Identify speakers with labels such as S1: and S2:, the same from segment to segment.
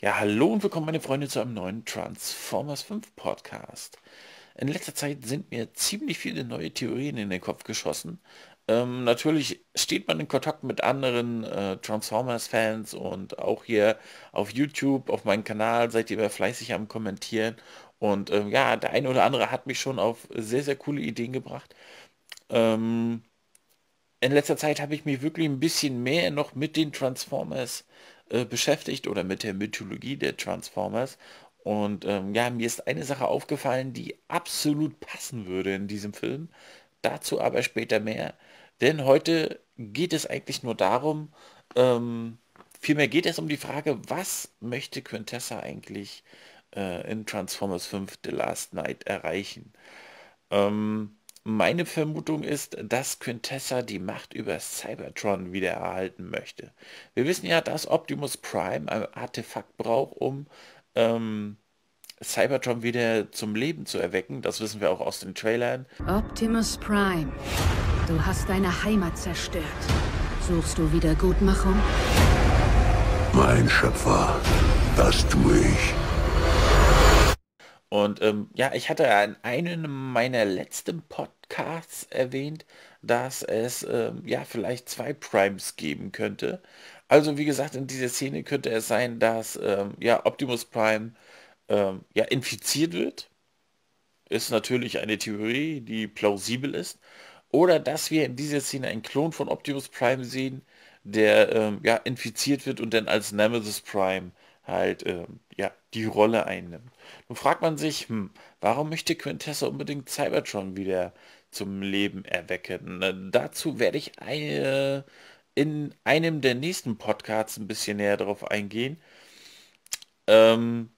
S1: Ja, hallo und willkommen meine Freunde zu einem neuen Transformers 5 Podcast. In letzter Zeit sind mir ziemlich viele neue Theorien in den Kopf geschossen. Ähm, natürlich steht man in Kontakt mit anderen äh, Transformers-Fans und auch hier auf YouTube, auf meinem Kanal seid ihr fleißig am Kommentieren. Und ähm, ja, der eine oder andere hat mich schon auf sehr, sehr coole Ideen gebracht. Ähm, in letzter Zeit habe ich mich wirklich ein bisschen mehr noch mit den Transformers äh, beschäftigt oder mit der Mythologie der Transformers. Und ähm, ja, mir ist eine Sache aufgefallen, die absolut passen würde in diesem Film. Dazu aber später mehr. Denn heute geht es eigentlich nur darum, ähm, vielmehr geht es um die Frage, was möchte Quintessa eigentlich äh, in Transformers 5 The Last Night erreichen? Ähm, meine Vermutung ist, dass Quintessa die Macht über Cybertron wieder erhalten möchte. Wir wissen ja, dass Optimus Prime ein Artefakt braucht, um ähm, Cybertron wieder zum Leben zu erwecken. Das wissen wir auch aus den Trailern. Optimus Prime, du hast deine Heimat zerstört. Suchst du Wiedergutmachung? Mein Schöpfer, das tue ich. Und ähm, ja, ich hatte an einem meiner letzten Podcasts Podcasts erwähnt, dass es ähm, ja vielleicht zwei Primes geben könnte. Also wie gesagt, in dieser Szene könnte es sein, dass ähm, ja Optimus Prime ähm, ja infiziert wird. Ist natürlich eine Theorie, die plausibel ist. Oder dass wir in dieser Szene einen Klon von Optimus Prime sehen, der ähm, ja infiziert wird und dann als Nemesis Prime äh, halt ähm, ja, die Rolle einnimmt. Nun fragt man sich, hm, warum möchte Quintessa unbedingt Cybertron wieder zum Leben erwecken? Äh, dazu werde ich eine, äh, in einem der nächsten Podcasts ein bisschen näher darauf eingehen. Ähm,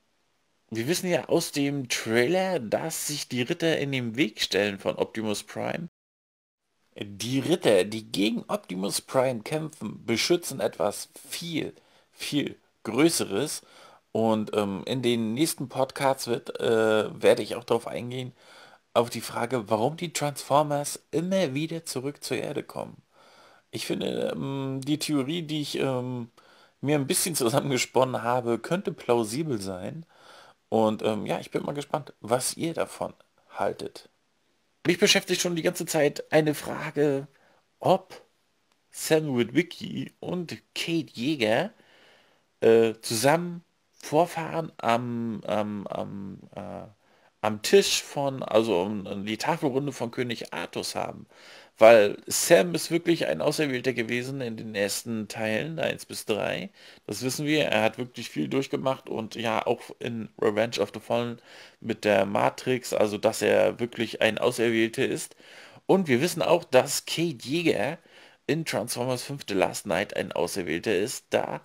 S1: wir wissen ja aus dem Trailer, dass sich die Ritter in den Weg stellen von Optimus Prime. Die Ritter, die gegen Optimus Prime kämpfen, beschützen etwas viel, viel Größeres. Und ähm, in den nächsten Podcasts wird, äh, werde ich auch darauf eingehen, auf die Frage, warum die Transformers immer wieder zurück zur Erde kommen. Ich finde, ähm, die Theorie, die ich ähm, mir ein bisschen zusammengesponnen habe, könnte plausibel sein. Und ähm, ja, ich bin mal gespannt, was ihr davon haltet. Mich beschäftigt schon die ganze Zeit eine Frage, ob Sam Witwicky und Kate Jäger äh, zusammen vorfahren am, am, am, äh, am Tisch von, also um, die Tafelrunde von König Artus haben. Weil Sam ist wirklich ein Auserwählter gewesen in den ersten Teilen, 1 bis 3. Das wissen wir. Er hat wirklich viel durchgemacht und ja, auch in Revenge of the Fallen mit der Matrix, also dass er wirklich ein Auserwählter ist. Und wir wissen auch, dass Kate Jäger in Transformers 5 The Last Night ein Auserwählter ist, da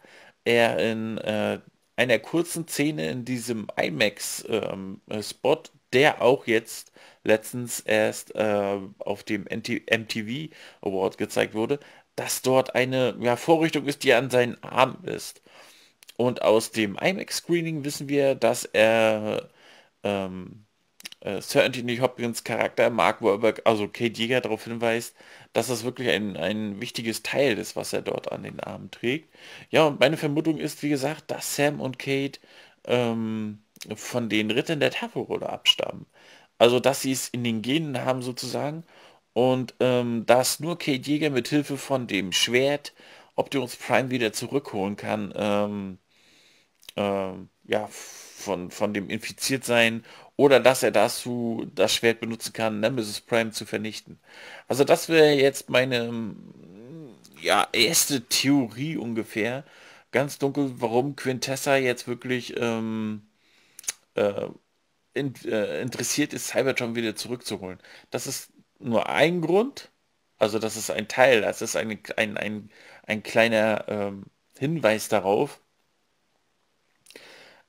S1: er in äh, einer kurzen Szene in diesem IMAX-Spot, ähm, äh, der auch jetzt letztens erst äh, auf dem MTV Award gezeigt wurde, dass dort eine ja, Vorrichtung ist, die an seinen Arm ist. Und aus dem IMAX-Screening wissen wir, dass er ähm, äh, Sir Anthony Hopkins Charakter Mark Wahlberg, also Kate Jäger darauf hinweist, dass das wirklich ein, ein wichtiges Teil ist, was er dort an den Armen trägt. Ja, und meine Vermutung ist, wie gesagt, dass Sam und Kate ähm, von den Rittern der Tafelrolle abstammen. Also, dass sie es in den Genen haben sozusagen und ähm, dass nur Kate Jäger mit Hilfe von dem Schwert Optimus Prime wieder zurückholen kann, ähm, ähm ja, von, von dem Infiziertsein oder dass er dazu das Schwert benutzen kann, Nemesis Prime zu vernichten. Also das wäre jetzt meine mm, ja, erste Theorie ungefähr. Ganz dunkel, warum Quintessa jetzt wirklich ähm, äh, in, äh, interessiert ist, Cybertron wieder zurückzuholen. Das ist nur ein Grund. Also das ist ein Teil, das ist ein, ein, ein, ein kleiner ähm, Hinweis darauf,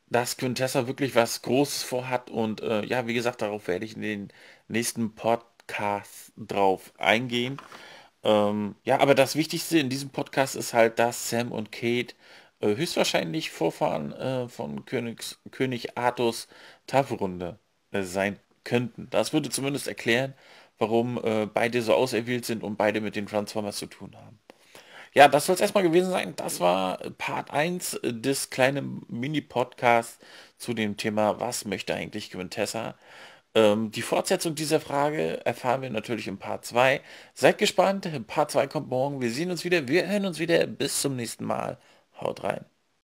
S1: dass Quintessa wirklich was Großes vorhat und äh, ja, wie gesagt, darauf werde ich in den nächsten Podcast drauf eingehen. Ähm, ja, aber das Wichtigste in diesem Podcast ist halt, dass Sam und Kate äh, höchstwahrscheinlich Vorfahren äh, von Königs, König Artus Tafelrunde äh, sein könnten. Das würde zumindest erklären, warum äh, beide so auserwählt sind und beide mit den Transformers zu tun haben. Ja, das soll es erstmal gewesen sein. Das war Part 1 des kleinen Mini-Podcasts zu dem Thema, was möchte eigentlich Quintessa? Ähm, die Fortsetzung dieser Frage erfahren wir natürlich in Part 2. Seid gespannt, Part 2 kommt morgen. Wir sehen uns wieder, wir hören uns wieder. Bis zum nächsten Mal. Haut rein.